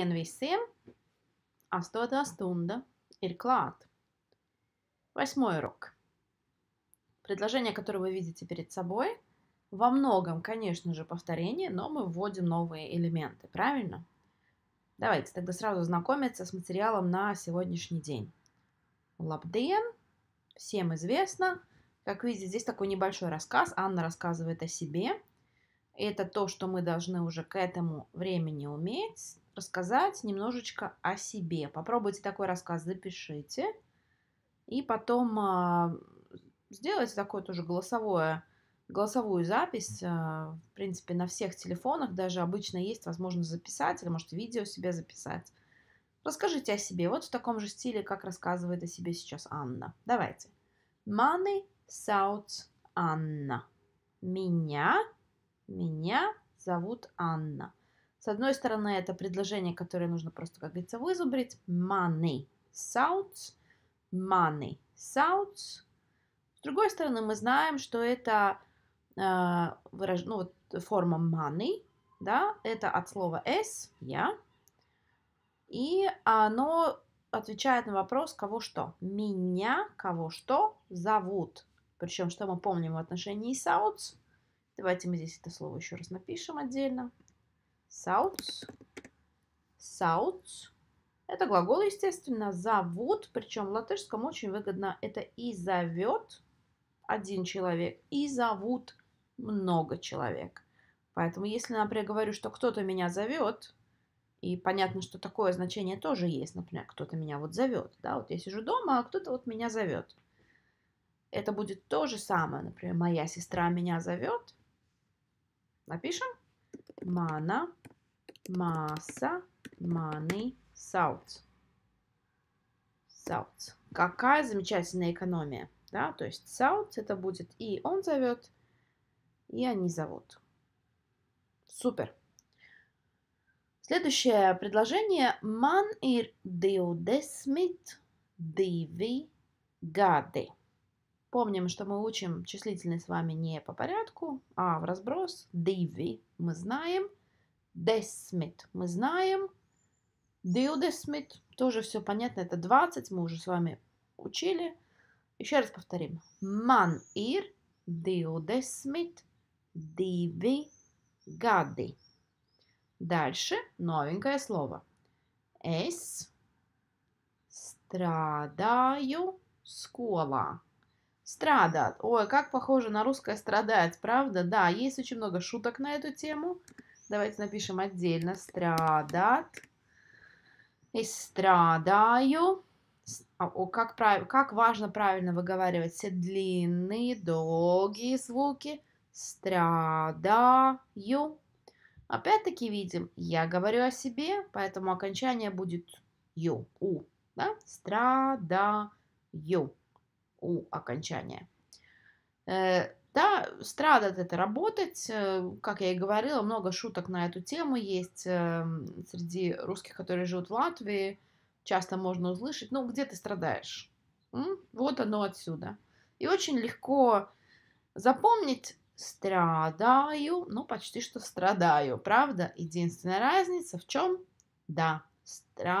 Labdien visiem! Astotā стунда ir клад. Восьмой урок. Предложение, которое вы видите перед собой, во многом, конечно же, повторение, но мы вводим новые элементы, правильно? Давайте тогда сразу знакомиться с материалом на сегодняшний день. Лабден, всем известно. Как видите, здесь такой небольшой рассказ. Анна рассказывает о себе. Это то, что мы должны уже к этому времени уметь рассказать немножечко о себе. Попробуйте такой рассказ, запишите. И потом а, сделайте такое тоже голосовое, голосовую запись. А, в принципе, на всех телефонах даже обычно есть возможность записать или, может, видео себе записать. Расскажите о себе. Вот в таком же стиле, как рассказывает о себе сейчас Анна. Давайте. Маны саут Анна. Меня, меня зовут Анна. С одной стороны, это предложение, которое нужно просто, как говорится, вызубрить. Money sounds, money sounds. С другой стороны, мы знаем, что это э, выраж... ну, вот, форма money, да, это от слова s, я, и оно отвечает на вопрос, кого что. Меня, кого что зовут. Причем, что мы помним в отношении sounds. Давайте мы здесь это слово еще раз напишем отдельно. Sauts. Sauts. Это глагол, естественно, зовут, причем в латышском очень выгодно. Это и зовет один человек, и зовут много человек. Поэтому, если, например, говорю, что кто-то меня зовет, и понятно, что такое значение тоже есть, например, кто-то меня вот зовет, да, вот я сижу дома, а кто-то вот меня зовет. Это будет то же самое, например, моя сестра меня зовет. Напишем. Мана Масса money sauce. Sauce. Какая замечательная экономия. Да? То есть sauce это будет и он зовет, и они зовут. Супер. Следующее предложение. Man ir 20 divi gadi. Помним, что мы учим числительные с вами не по порядку, а в разброс. Диви мы знаем – 10 мы знаем. 20 тоже все понятно, это 20, мы уже с вами учили. Еще раз повторим. Man ir 20 divi gadi. Дальше новенькое слово. Es страдаю скола. Страдат. Ой, как похоже на русское страдать, правда? Да, есть очень много шуток на эту тему. Давайте напишем отдельно. Страдат. И страдаю. А, как, прав... как важно правильно выговаривать все длинные, долгие звуки. Страдаю. Опять-таки видим, я говорю о себе, поэтому окончание будет ю, у. Да? Страдаю. У окончание. Э, да, страдает это работать. Э, как я и говорила, много шуток на эту тему есть эм, среди русских, которые живут в Латвии. Часто можно услышать, ну, где ты страдаешь? М? Вот оно отсюда. И очень легко запомнить страдаю, ну, почти что страдаю, правда? Единственная разница в чем? Да, страдат,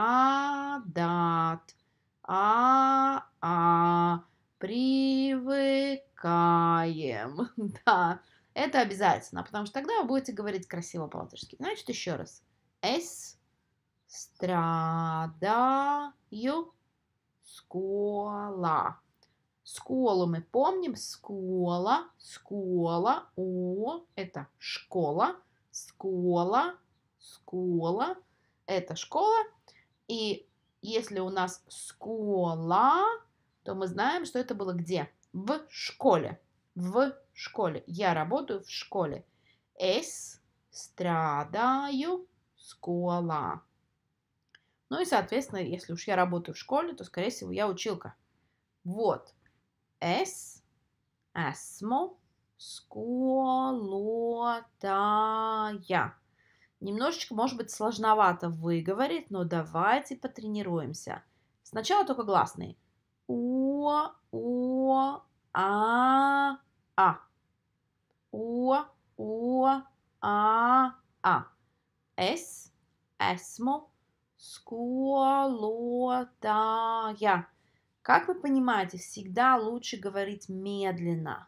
а, а, привык привыкаем. Да, это обязательно, потому что тогда вы будете говорить красиво по-латышски. Значит, еще раз. с, страдаю скола. Сколу мы помним. Скола, скола, о, это школа. Скола, скола, это школа. И если у нас скола, то мы знаем, что это было где? в школе. В школе. Я работаю в школе. Es страдаю школа. Ну и, соответственно, если уж я работаю в школе, то, скорее всего, я училка. Вот. Es esmu сколотая. Немножечко, может быть, сложновато выговорить, но давайте потренируемся. Сначала только гласные – о, о, а, а. O, o, а a. А. Es esmu сколотая. Как вы понимаете, всегда лучше говорить медленно.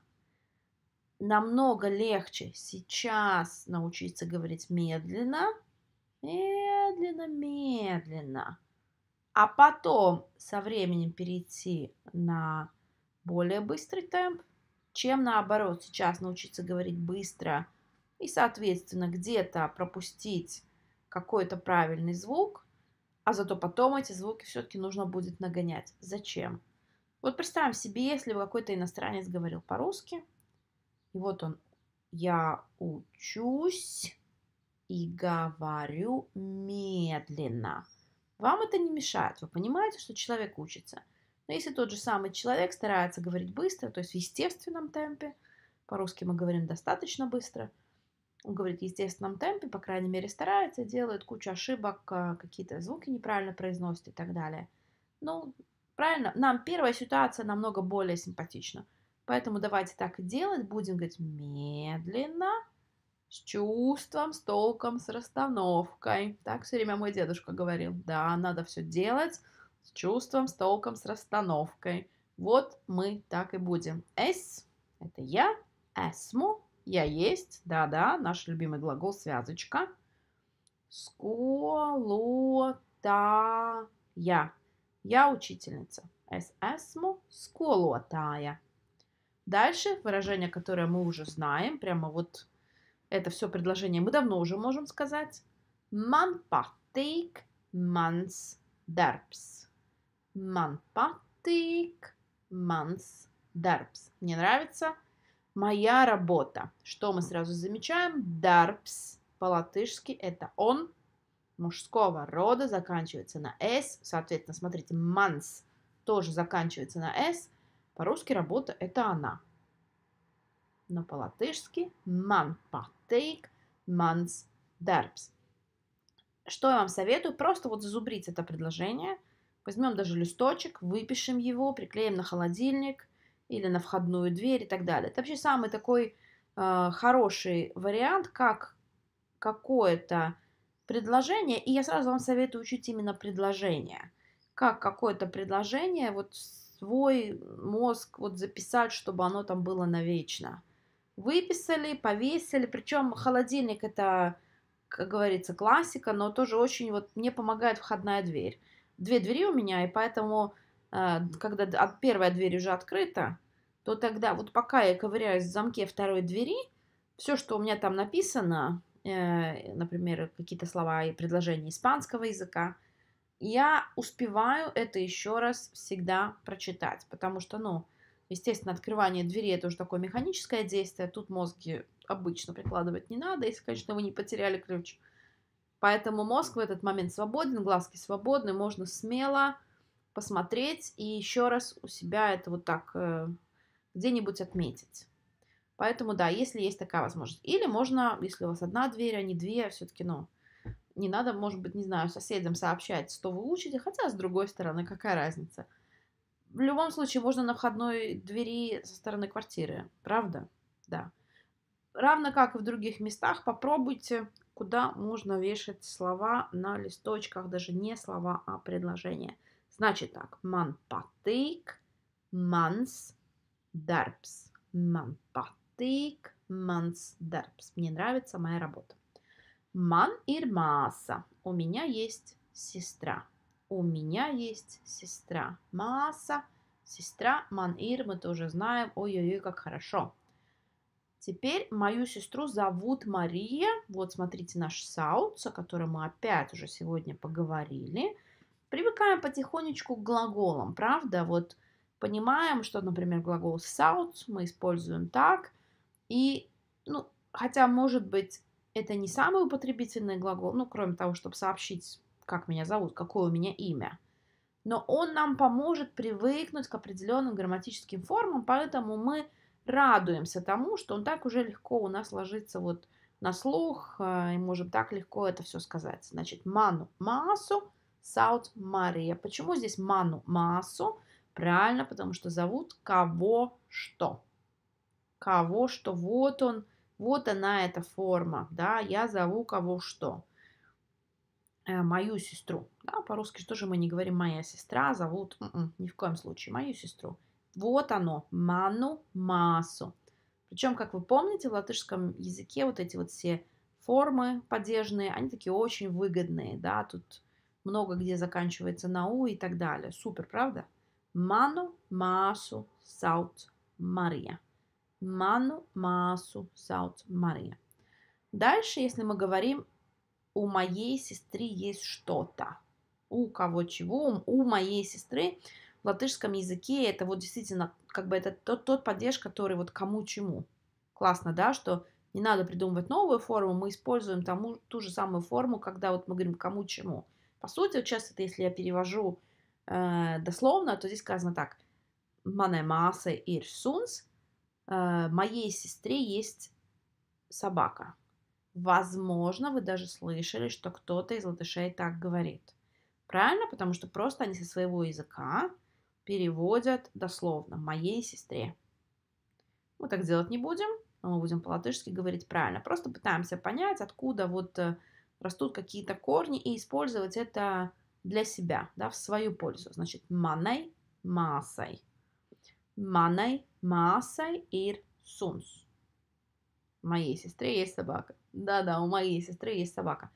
Намного легче сейчас научиться говорить медленно, медленно, медленно а потом со временем перейти на более быстрый темп, чем наоборот сейчас научиться говорить быстро и, соответственно, где-то пропустить какой-то правильный звук, а зато потом эти звуки все-таки нужно будет нагонять. Зачем? Вот представим себе, если бы какой-то иностранец говорил по-русски, и вот он, я учусь и говорю медленно – вам это не мешает, вы понимаете, что человек учится. Но если тот же самый человек старается говорить быстро, то есть в естественном темпе, по-русски мы говорим достаточно быстро, он говорит в естественном темпе, по крайней мере старается, делает кучу ошибок, а, какие-то звуки неправильно произносит и так далее. Ну, правильно, нам первая ситуация намного более симпатична. Поэтому давайте так и делать, будем говорить медленно, с чувством, с толком, с расстановкой. Так все время мой дедушка говорил. Да, надо все делать с чувством, с толком, с расстановкой. Вот мы так и будем. S это я, эсму – я есть, да-да, наш любимый глагол связочка. Сколотая. Я учительница. Эс эсму сколотая. Дальше выражение, которое мы уже знаем, прямо вот это все предложение мы давно уже можем сказать. Man patīk mans darbs. Man patīk mans darbs. Мне нравится моя работа. Что мы сразу замечаем? Darbs по-латышски это он мужского рода, заканчивается на s. Соответственно, смотрите, mans тоже заканчивается на s. По-русски работа это она но po-latīški man patīk, manс дarbs. Что я вам советую? Просто вот зазубрить это предложение. Возьмем даже листочек, выпишем его, приклеим на холодильник или на входную дверь и так далее. Это вообще самый такой э, хороший вариант, как какое-то предложение. И я сразу вам советую учить именно предложение. Как какое-то предложение, вот свой мозг вот записать, чтобы оно там было навечно выписали, повесили. Причем холодильник это, как говорится, классика, но тоже очень вот мне помогает входная дверь. Две двери у меня, и поэтому, а, когда первая дверь уже открыта, то тогда вот пока я ковыряюсь в замке второй двери, все, что у меня там написано, э, например, какие-то слова и предложения испанского языка, я успеваю это еще раз всегда прочитать, потому что, ну, Естественно, открывание двери это уже такое механическое действие. Тут мозги обычно прикладывать не надо, если, конечно, вы не потеряли ключ. Поэтому мозг в этот момент свободен, глазки свободны, можно смело посмотреть и еще раз у себя это вот так э, где-нибудь отметить. Поэтому да, если есть такая возможность. Или можно, если у вас одна дверь, а не две, все-таки, ну, не надо, может быть, не знаю, соседям сообщать, что вы учите, хотя, с другой стороны, какая разница – в любом случае можно на входной двери со стороны квартиры, правда? Да. Равно как и в других местах, попробуйте, куда можно вешать слова на листочках, даже не слова, а предложения. Значит так, ман патык, манс, дарпс, ман патык, манс, дарпс. Мне нравится моя работа. Ман ирмаса. У меня есть сестра. У меня есть сестра. Мааса. Сестра Манир, мы тоже знаем. Ой-ой-ой, как хорошо. Теперь мою сестру зовут Мария. Вот смотрите наш саутс, о котором мы опять уже сегодня поговорили. Привыкаем потихонечку к глаголам, правда? Вот понимаем, что, например, глагол south мы используем так. И, ну, хотя, может быть, это не самый употребительный глагол, ну, кроме того, чтобы сообщить как меня зовут, какое у меня имя. Но он нам поможет привыкнуть к определенным грамматическим формам, поэтому мы радуемся тому, что он так уже легко у нас ложится вот на слух, а, и можем так легко это все сказать. Значит, ману – массу, саут – Мария. Почему здесь ману – массу? Правильно, потому что зовут кого что. Кого что. Вот он, вот она эта форма, да, я зову кого что. Э, мою сестру. Да, по-русски что же мы не говорим «моя сестра», зовут, м-м, ни в коем случае, мою сестру. Вот оно, ману, масу. Причем, как вы помните, в латышском языке вот эти вот все формы падежные, они такие очень выгодные, да, тут много где заканчивается на у и так далее. Супер, правда? Ману, масу, саут, Мария. Ману, масу, саут, Мария. Дальше, если мы говорим у моей сестры есть что-то. У кого чего, у моей сестры в латышском языке это вот действительно как бы это тот, тот падеж, который вот кому чему. Классно, да, что не надо придумывать новую форму, мы используем тому, ту же самую форму, когда вот мы говорим кому чему. По сути, вот сейчас это если я перевожу э, дословно, то здесь сказано так. Мане масса ир сунс. моей сестре есть собака. Возможно, вы даже слышали, что кто-то из латышей так говорит. Правильно? Потому что просто они со своего языка переводят дословно «моей сестре». Мы так делать не будем, но мы будем по-латышски говорить правильно. Просто пытаемся понять, откуда вот э, растут какие-то корни и использовать это для себя, да, в свою пользу. Значит, «манай» – «масой». «Манай» – «масой» – «ир» – «сунс» моей сестры есть собака. Да-да, у моей сестры есть собака.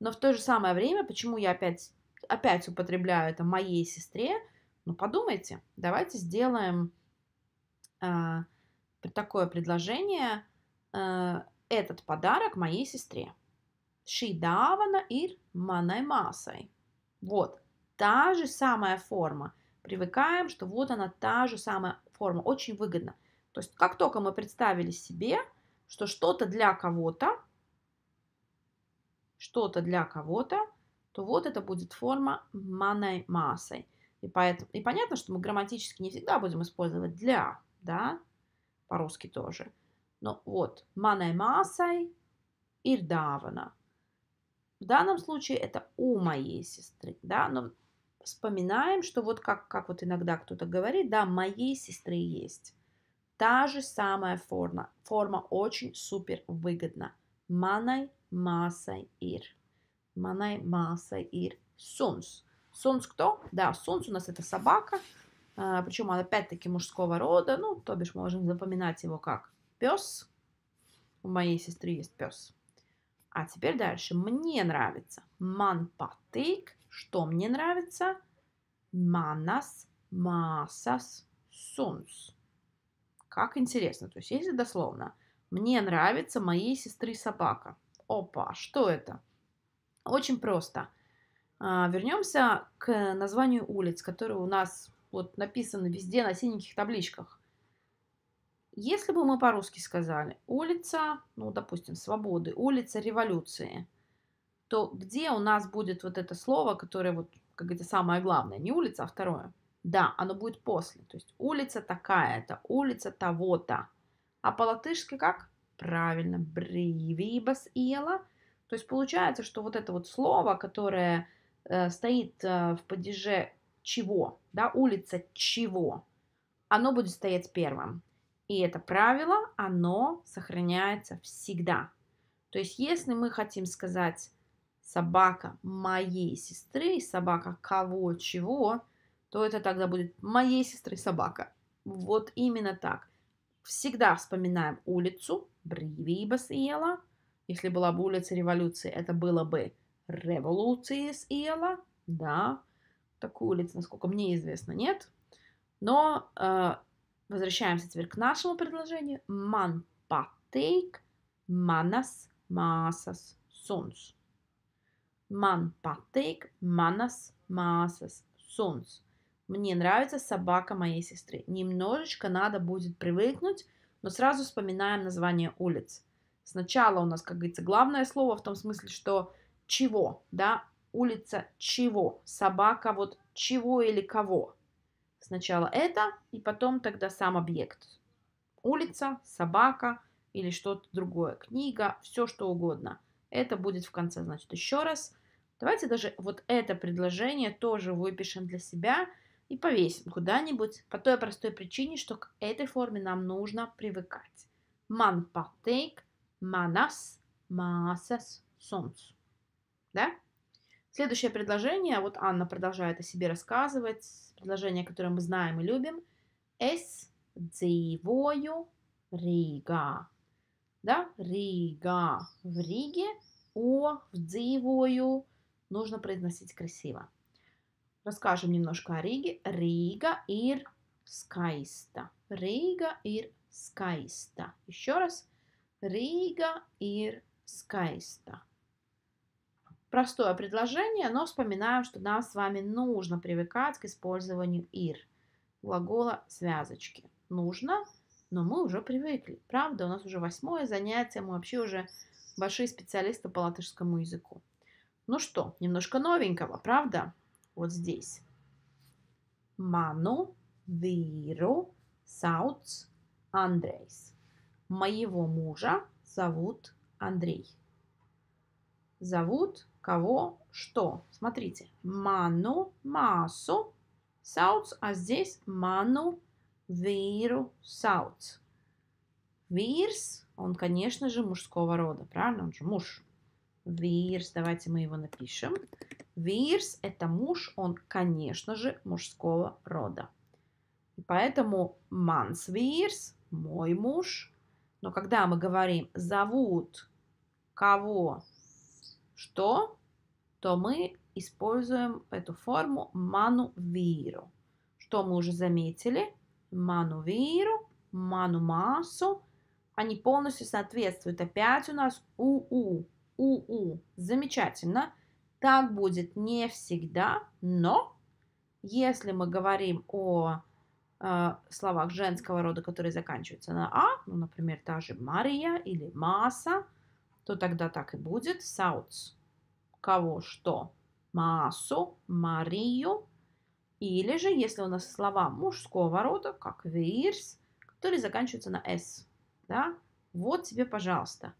Но в то же самое время, почему я опять, опять употребляю это моей сестре, ну подумайте, давайте сделаем э, такое предложение, э, этот подарок моей сестре. Шидавана ир манай масой. Вот, та же самая форма. Привыкаем, что вот она та же самая форма. Очень выгодно. То есть, как только мы представили себе, что что-то для кого-то, что-то для кого-то, то вот это будет форма money массой. И, поэтому, и понятно, что мы грамматически не всегда будем использовать для, да, по-русски тоже. Но вот money массой ирдавана. В данном случае это у моей сестры, да, но вспоминаем, что вот как, как вот иногда кто-то говорит, да, моей сестры есть. Та же самая форма. Форма очень супер выгодна. Манай, масай, ир. Манай, масай, ир. Сунс. Сунс кто? Да, сунс у нас это собака. А, Причем он опять-таки мужского рода. Ну, то бишь, можем запоминать его как пес. У моей сестры есть пес. А теперь дальше. Мне нравится. Манпатык. Что мне нравится? Манас, масас, сунс. Как интересно. То есть, если дословно, мне нравится моей сестры собака. Опа, а что это? Очень просто. А, вернемся к названию улиц, которые у нас вот написаны везде на синеньких табличках. Если бы мы по-русски сказали улица, ну, допустим, свободы, улица революции, то где у нас будет вот это слово, которое вот, как это самое главное, не улица, а второе – да, оно будет после. То есть улица такая-то, улица того-то. А по-латышски как? Правильно, бревибас иела. То есть получается, что вот это вот слово, которое э, стоит э, в падеже чего, да, улица чего, оно будет стоять первым. И это правило, оно сохраняется всегда. То есть если мы хотим сказать собака моей сестры, собака кого чего, то это тогда будет моей сестры собака. Вот именно так. Всегда вспоминаем улицу, Бривиба съела. Если была бы улица революции, это было бы революции съела, да. Такую улицу, насколько мне известно, нет. Но э, возвращаемся теперь к нашему предложению. Ман патейк, манас масас солнц Ман патейк, манас масас солнц мне нравится собака моей сестры. Немножечко надо будет привыкнуть, но сразу вспоминаем название улиц. Сначала у нас, как говорится, главное слово в том смысле, что чего, да, улица чего, собака вот чего или кого. Сначала это, и потом тогда сам объект. Улица, собака или что-то другое, книга, все что угодно. Это будет в конце, значит, еще раз. Давайте даже вот это предложение тоже выпишем для себя – и повесим куда-нибудь по той простой причине, что к этой форме нам нужно привыкать. Man partake, manas, masas, солнцу. Да? Следующее предложение, вот Анна продолжает о себе рассказывать, предложение, которое мы знаем и любим. Es dzīvoju Рига. Да? Рига в Риге, о в dzīvoju нужно произносить красиво. Расскажем немножко о Риге. Рига ир скайста. Рига ир скайста. Еще раз. Рига ир скайста. Простое предложение, но вспоминаем, что нам с вами нужно привыкать к использованию ир глагола связочки. Нужно, но мы уже привыкли. Правда, у нас уже восьмое занятие, мы вообще уже большие специалисты по латышскому языку. Ну что, немножко новенького, правда? вот здесь. Mano viro sauts Andrejs. Моего мужа зовут Андрей. Зовут кого что. Смотрите. Ману масу сауц, а здесь ману виру сауц. Вирс, он, конечно же, мужского рода, правильно? Он же муж. Вирс, давайте мы его напишем. Вирс – это муж, он, конечно же, мужского рода. И поэтому манс вирс – мой муж. Но когда мы говорим «зовут кого что», то мы используем эту форму ману виру. Что мы уже заметили? Ману виру, ману массу. Они полностью соответствуют. Опять у нас УУ. УУ. Замечательно. Так будет не всегда, но если мы говорим о э, словах женского рода, которые заканчиваются на А, ну, например, та же Мария или Масса, то тогда так и будет. Сауц. Кого что? Масу, Марию. Или же, если у нас слова мужского рода, как вирс, которые заканчиваются на С. Да? Вот тебе, пожалуйста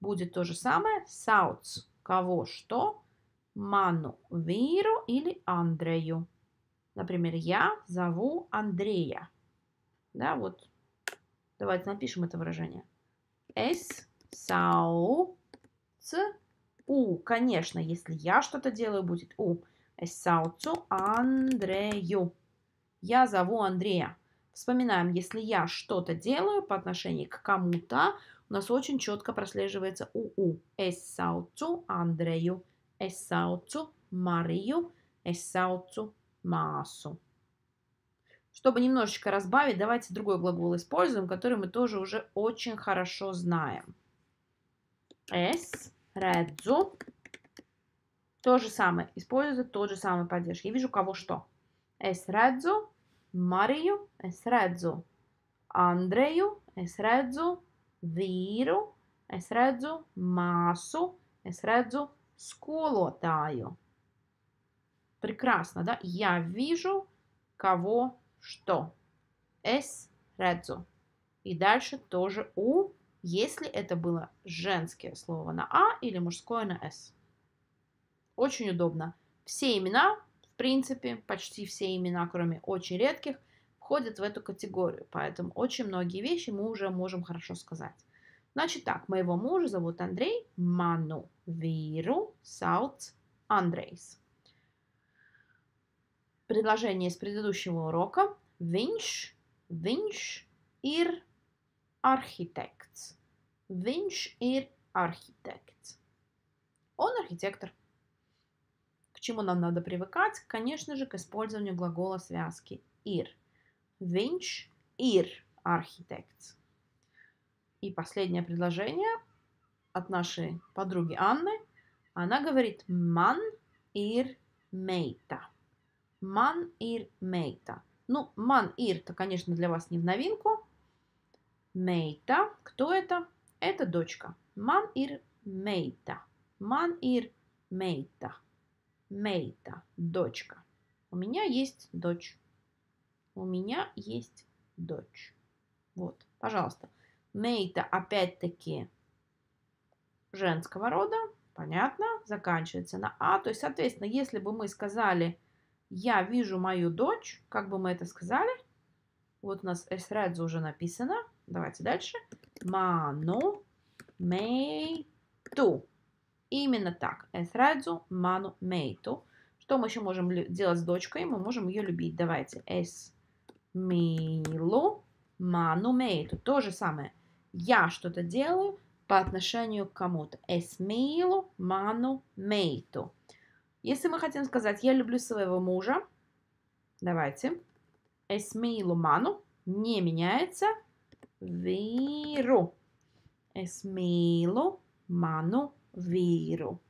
будет то же самое. Сауц. Кого что? Ману Виру или Андрею. Например, я зову Андрея. Да, вот. Давайте напишем это выражение. С сау ц у. Конечно, если я что-то делаю, будет у. С сау цу Андрею. Я зову Андрея. Вспоминаем, если я что-то делаю по отношению к кому-то, у нас очень четко прослеживается УУ. Es saucu Андрею, es saucu Марию, es saucu Масу. Чтобы немножечко разбавить, давайте другой глагол используем, который мы тоже уже очень хорошо знаем. Es redzu. То же самое. Используется тот же самый падеж. Я вижу кого что. Es redzu Марию, es redzu Андрею, es redzu vīru, es redzu māsu, es redzu skolotāju. Прекрасно, да? Я вижу кого что. Es redzu. И дальше тоже у, если это было женское слово на а или мужское на с. Очень удобно. Все имена, в принципе, почти все имена, кроме очень редких, входит в эту категорию, поэтому очень многие вещи мы уже можем хорошо сказать. Значит так, моего мужа зовут Андрей, ману виру саут Андрейс. Предложение из предыдущего урока. Винш, винш ир архитект. Винш ир архитект. Он архитектор. К чему нам надо привыкать? Конечно же, к использованию глагола связки ир viņš ир, архитект. И последнее предложение от нашей подруги Анны. Она говорит ман, ир, мейта. Ман, ир, мейта. Ну, ман, ир-то, конечно, для вас не в новинку. Мейта, кто это? Это дочка. Ман, ир, мейта. Ман, ир, мейта. Мейта, дочка. У меня есть дочь. У меня есть дочь. Вот, пожалуйста. Мейта опять-таки женского рода, понятно, заканчивается на А. То есть, соответственно, если бы мы сказали «я вижу мою дочь», как бы мы это сказали? Вот у нас «эсрэдзу» уже написано. Давайте дальше. «Ману мейту». Именно так. «Эсрэдзу ману мейту». Что мы еще можем делать с дочкой? Мы можем ее любить. Давайте. «Эс милу ману мейту. То же самое. Я что-то делаю по отношению к кому-то. Es милу ману мейту. Если мы хотим сказать «я люблю своего мужа», давайте. Es милу ману не меняется. Виру. Es милу ману виру.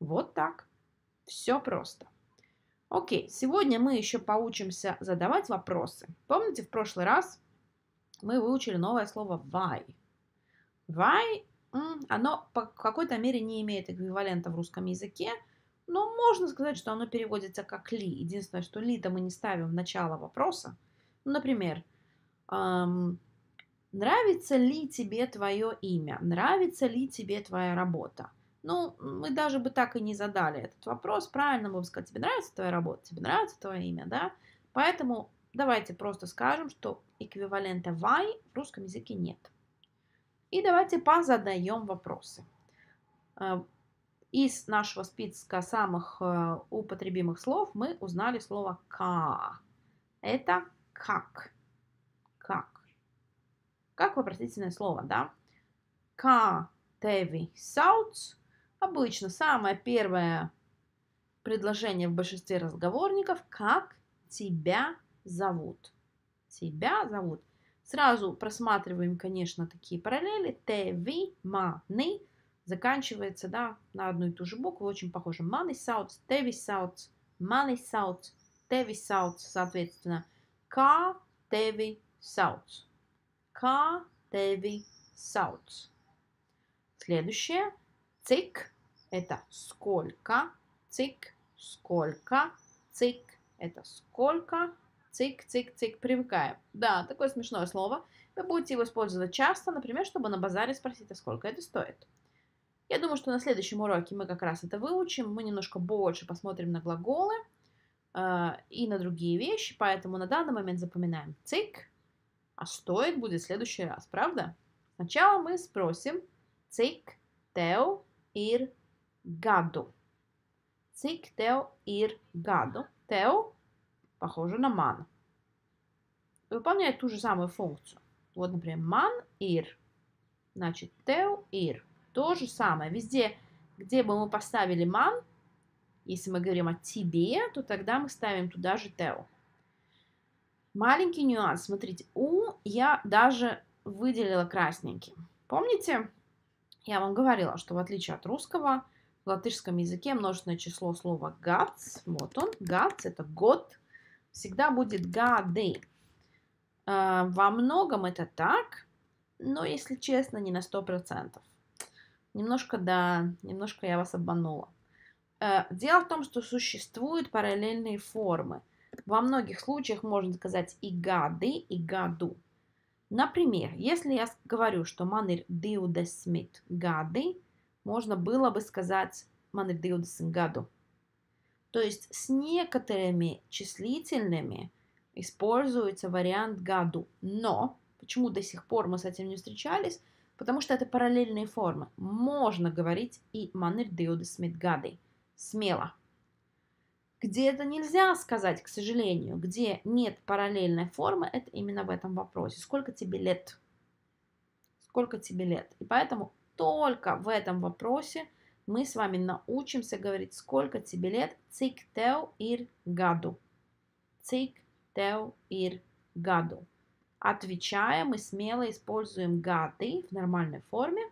Вот так. Все просто. Окей, сегодня мы еще поучимся задавать вопросы. Помните, в прошлый раз мы выучили новое слово why. Why, оно по какой-то мере не имеет эквивалента в русском языке, но можно сказать, что оно переводится как ли. Единственное, что ли-то мы не ставим в начало вопроса. Ну, например, эм, нравится ли тебе твое имя? Нравится ли тебе твоя работа? Ну, мы даже бы так и не задали этот вопрос. Правильно мы бы сказали, тебе нравится твоя работа, тебе нравится твое имя, да? Поэтому давайте просто скажем, что эквивалента why в русском языке нет. И давайте позадаем вопросы. Э, из нашего списка самых э, употребимых слов мы узнали слово «ка». Это «как». «Как». Как вопросительное слово, да? «Ка теви сауц» Обычно самое первое предложение в большинстве разговорников «Как тебя зовут?» Тебя зовут. Сразу просматриваем, конечно, такие параллели. Те, ви, ма, ны. Заканчивается, да, на одну и ту же букву, очень похоже. Маны саут, теви саут, маны саут, теви саут, соответственно. Ка, теви саут. Ка, теви саут. Следующее. Цик – это сколько, цик, сколько, цик – это сколько, цик, цик, цик, привыкаем. Да, такое смешное слово. Вы будете его использовать часто, например, чтобы на базаре спросить, а сколько это стоит. Я думаю, что на следующем уроке мы как раз это выучим, мы немножко больше посмотрим на глаголы э, и на другие вещи, поэтому на данный момент запоминаем цик, а стоит будет в следующий раз, правда? Сначала мы спросим цик, тео, ir gadu. Cik tev ir gadu? Tev похоже на man. Выполняет ту же самую функцию. Вот, например, man ир, Значит, tev ир, То же самое. Везде, где бы мы поставили man, если мы говорим о тебе, то тогда мы ставим туда же tev. Маленький нюанс. Смотрите, у я даже выделила красненьким. Помните, я вам говорила, что в отличие от русского, в латышском языке множественное число слова «гац», вот он, «гац» — это «год», всегда будет годы. Э, во многом это так, но, если честно, не на 100%. Немножко, да, немножко я вас обманула. Э, дело в том, что существуют параллельные формы. Во многих случаях можно сказать и годы, и году. Например, если я говорю, что man ir 20 gadi, можно было бы сказать man ir 20 То есть с некоторыми числительными используется вариант году. Но почему до сих пор мы с этим не встречались? Потому что это параллельные формы. Можно говорить и man ir 20 gadi. Смело. Где это нельзя сказать, к сожалению, где нет параллельной формы, это именно в этом вопросе. Сколько тебе лет? Сколько тебе лет? И поэтому только в этом вопросе мы с вами научимся говорить, сколько тебе лет, цик тел ир гаду. Цик тел ир гаду. Отвечая, мы смело используем гады в нормальной форме.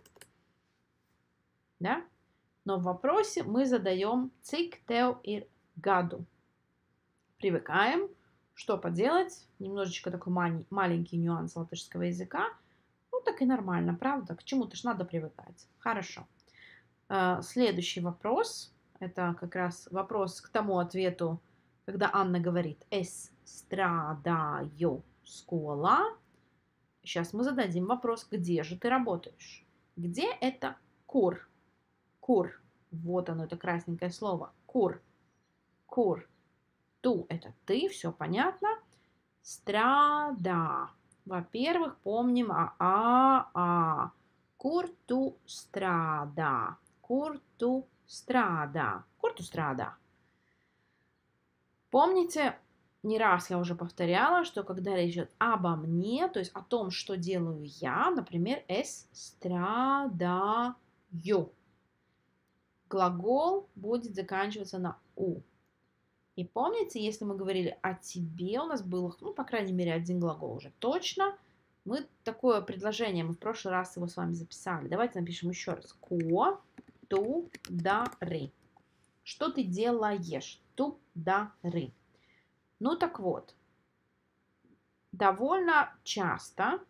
Да? Но в вопросе мы задаем цик тел ир году. Привыкаем. Что поделать? Немножечко такой маленький нюанс латышского языка. Ну, так и нормально, правда? К чему-то же надо привыкать. Хорошо. Э, следующий вопрос. Это как раз вопрос к тому ответу, когда Анна говорит «эс страдаю скола». Сейчас мы зададим вопрос, где же ты работаешь? Где это кур? Кур. Вот оно, это красненькое слово. Кур кур. Ту – это ты, все понятно. Страда. Во-первых, помним а-а-а. Курту страда. Курту страда. Курту страда. Помните, не раз я уже повторяла, что когда речь идет обо мне, то есть о том, что делаю я, например, с страдаю. Глагол будет заканчиваться на у. И помните, если мы говорили о тебе, у нас было, ну, по крайней мере, один глагол уже точно. Мы такое предложение, мы в прошлый раз его с вами записали. Давайте напишем еще раз. Ко ту да ры. Что ты делаешь? Ту да ры. Ну так вот, довольно часто,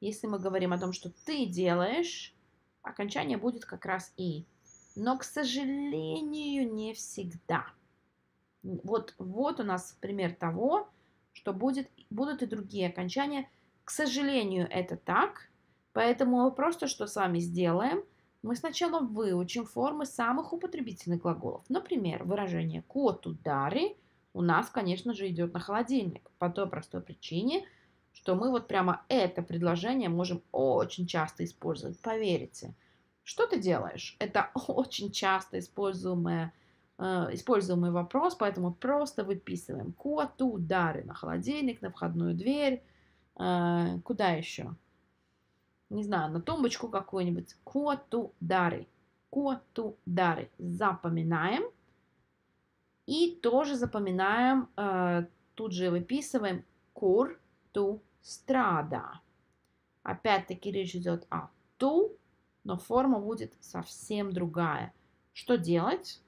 если мы говорим о том, что ты делаешь, окончание будет как раз и. Но, к сожалению, не всегда. Вот, вот у нас пример того, что будет, будут и другие окончания. К сожалению, это так. Поэтому просто что с вами сделаем? Мы сначала выучим формы самых употребительных глаголов. Например, выражение «кот удари» у нас, конечно же, идет на холодильник. По той простой причине, что мы вот прямо это предложение можем очень часто использовать, поверите. Что ты делаешь? Это очень часто используемое Э, используемый вопрос, поэтому просто выписываем коту удары на холодильник, на входную дверь, э, куда еще? Не знаю, на тумбочку какую-нибудь. Коту дары. Коту дары. Запоминаем. И тоже запоминаем, э, тут же выписываем кур ту страда. Опять-таки речь идет о ту, но форма будет совсем другая. Что делать?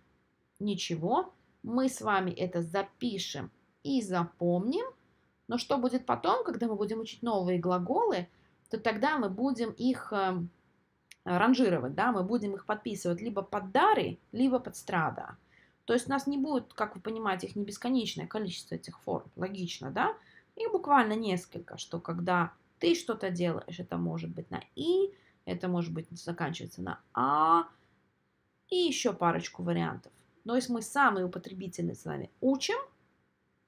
Ничего, мы с вами это запишем и запомним. Но что будет потом, когда мы будем учить новые глаголы, то тогда мы будем их эм, ранжировать, да, мы будем их подписывать либо под дары, либо под страда. То есть у нас не будет, как вы понимаете, их не бесконечное количество этих форм, логично, да? и буквально несколько, что когда ты что-то делаешь, это может быть на и, это может быть заканчивается на а, и еще парочку вариантов. Но если мы самые употребительные с вами учим,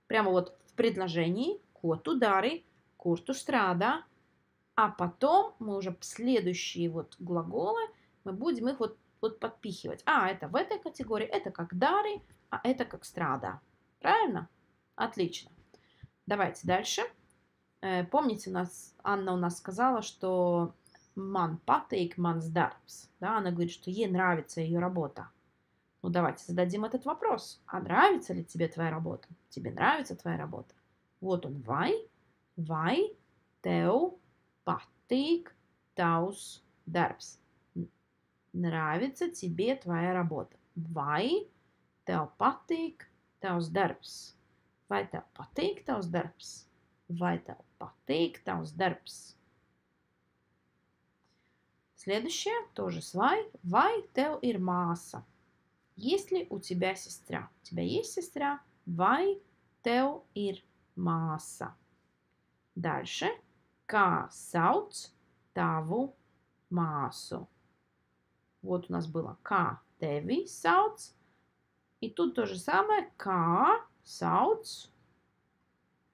прямо вот в предложении «коту удары курт устрада, а потом мы уже следующие вот глаголы, мы будем их вот, вот подпихивать. А, это в этой категории, это как дары, а это как страда. Правильно? Отлично. Давайте дальше. Э, помните, у нас, Анна у нас сказала, что man patīk mans darbs. Да, она говорит, что ей нравится ее работа. Ну давайте зададим этот вопрос. А нравится ли тебе твоя работа? Тебе нравится твоя работа? Вот он, vai, vai tev patīk tavs darbs. Нравится тебе твоя работа? Vai tev patīk tavs darbs? Vai tev patīk tavs darbs? Vai tev patīk tavs дarbs? Следующее тоже с vai. Vai tev ir māsa? Есть ли у тебя сестра? У тебя есть сестра? вай тел ир маса. Дальше. ка саут tavu масу. Вот у нас было ка tevi саут, И тут то же самое. ка саут,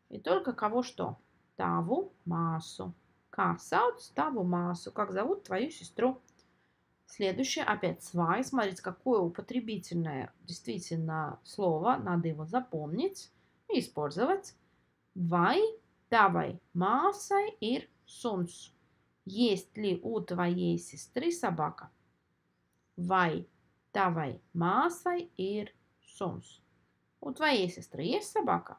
И только кого что? Таву масу. Ка саут tavu масу. Как зовут твою сестру? Следующее опять свай. Смотрите, какое употребительное действительно слово. Надо его запомнить и использовать. Вай, давай, масай ир сунс. Есть ли у твоей сестры собака? Вай, давай, масай ир сунс. У твоей сестры есть собака?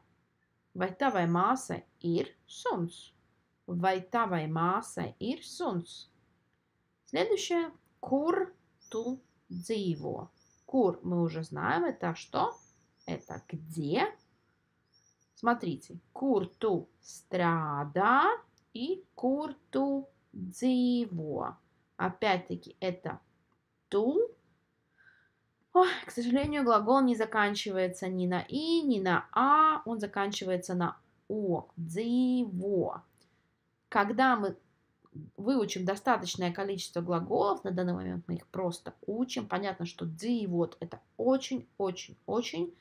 Vai давай māsai ir suns? Vai давай māsai ir suns? Следующее Kur tu dzīvo? кур мы уже знаем, это что? Это где? Смотрите, кур ту страда и кур ту дзиво. Опять-таки, это ту. Ой, к сожалению, глагол не заканчивается ни на и, ни на а, он заканчивается на о, дзиво. Когда мы выучим достаточное количество глаголов, на данный момент мы их просто учим. Понятно, что «ди» и «вот» — это очень-очень-очень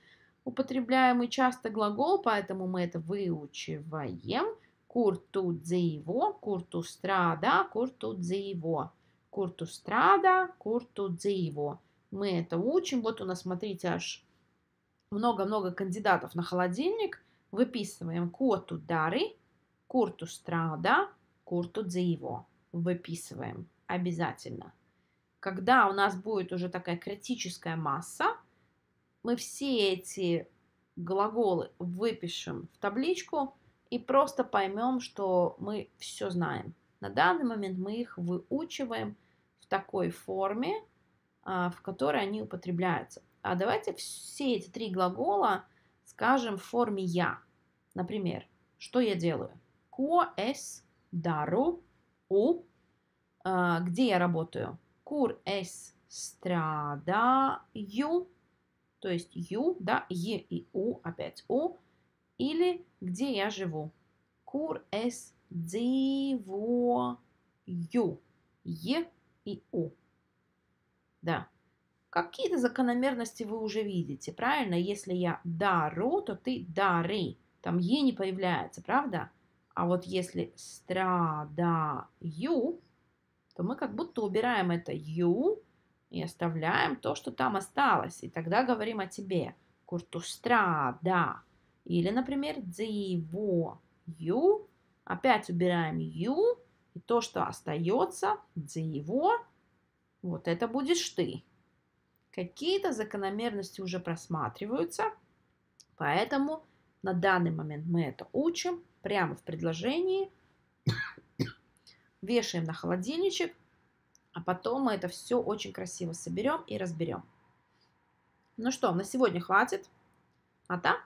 употребляемый часто глагол, поэтому мы это выучиваем. Курту дзиво, курту страда, курту дзиво. Курту страда, курту дзиво. Мы это учим. Вот у нас, смотрите, аж много-много кандидатов на холодильник. Выписываем коту дары, курту страда, Курту его Выписываем обязательно. Когда у нас будет уже такая критическая масса, мы все эти глаголы выпишем в табличку и просто поймем, что мы все знаем. На данный момент мы их выучиваем в такой форме, а, в которой они употребляются. А давайте все эти три глагола скажем в форме «я». Например, что я делаю? Ко es дару у. А, где я работаю? Кур эс страдаю. То есть ю, да, е и у, опять у. Или где я живу? Кур эс дивою. Е и у. Да. Какие-то закономерности вы уже видите, правильно? Если я дару, то ты дары. Там е не появляется, правда? А вот если страдаю, то мы как будто убираем это you и оставляем то, что там осталось. И тогда говорим о тебе. Курту страда. Или, например, его ю, Опять убираем ю И то, что остается, его, вот это будешь ты. Какие-то закономерности уже просматриваются, поэтому на данный момент мы это учим прямо в предложении, вешаем на холодильничек, а потом мы это все очень красиво соберем и разберем. Ну что, на сегодня хватит. А там